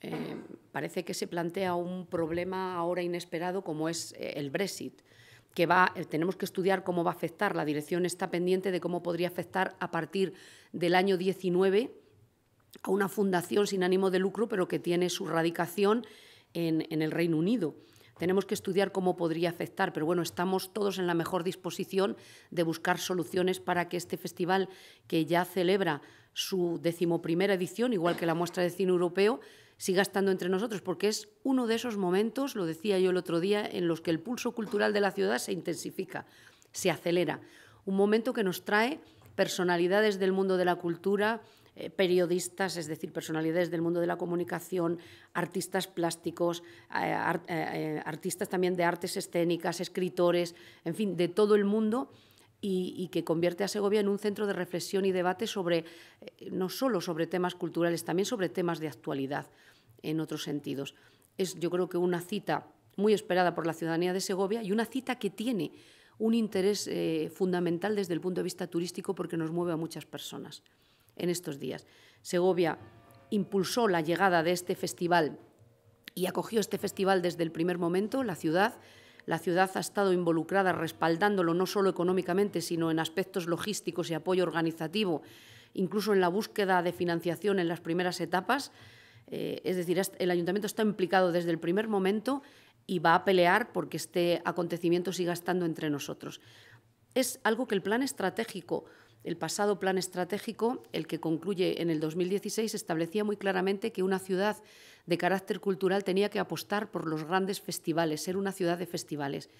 Eh, parece que se plantea un problema ahora inesperado como es eh, el Brexit, que va, eh, tenemos que estudiar cómo va a afectar. La dirección está pendiente de cómo podría afectar a partir del año 19 a una fundación sin ánimo de lucro, pero que tiene su radicación en el Reino Unido tenemos que estudiar cómo podría afectar, pero bueno, estamos todos en la mejor disposición de buscar soluciones para que este festival, que ya celebra su decimoprimera edición, igual que la muestra de cine europeo, siga estando entre nosotros, porque es uno de esos momentos, lo decía yo el otro día, en los que el pulso cultural de la ciudad se intensifica, se acelera. Un momento que nos trae personalidades del mundo de la cultura, eh, periodistas, es decir, personalidades del mundo de la comunicación, artistas plásticos, eh, eh, artistas también de artes escénicas, escritores, en fin, de todo el mundo. Y, que convierte a Segovia en un centro de reflexión y debate no solo sobre temas culturales, también sobre temas de actualidad en otros sentidos. Es yo creo que una cita muy esperada por la ciudadanía de Segovia y una cita que tiene un interés fundamental desde el punto de vista turístico porque nos mueve a muchas personas en estos días. Segovia impulsó la llegada de este festival y acogió este festival desde el primer momento, la ciudad. La ciudad ha estado involucrada respaldándolo no solo económicamente, sino en aspectos logísticos y apoyo organizativo, incluso en la búsqueda de financiación en las primeras etapas. Eh, es decir, el ayuntamiento está implicado desde el primer momento y va a pelear porque este acontecimiento siga estando entre nosotros. Es algo que el plan estratégico el pasado plan estratégico, el que concluye en el 2016, establecía muy claramente que una ciudad de carácter cultural tenía que apostar por los grandes festivales, ser una ciudad de festivales.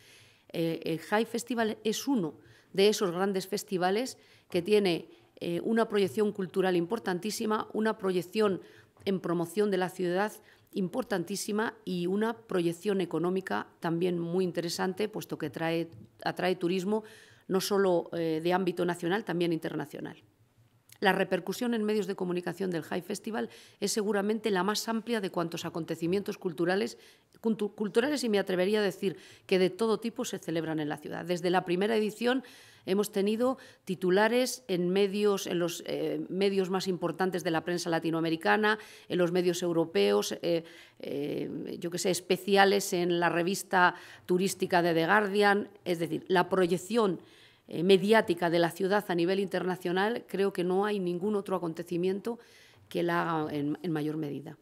Eh, el High Festival es uno de esos grandes festivales que tiene eh, una proyección cultural importantísima, una proyección en promoción de la ciudad importantísima y una proyección económica también muy interesante, puesto que atrae turismo no solo eh, de ámbito nacional, también internacional. La repercusión en medios de comunicación del High Festival es seguramente la más amplia de cuantos acontecimientos culturales, culturales y me atrevería a decir que de todo tipo se celebran en la ciudad. Desde la primera edición hemos tenido titulares en medios, en los eh, medios más importantes de la prensa latinoamericana, en los medios europeos, eh, eh, yo que sé, especiales en la revista turística de The Guardian. Es decir, la proyección eh, mediática de la ciudad a nivel internacional, creo que no hay ningún otro acontecimiento que la haga en mayor medida.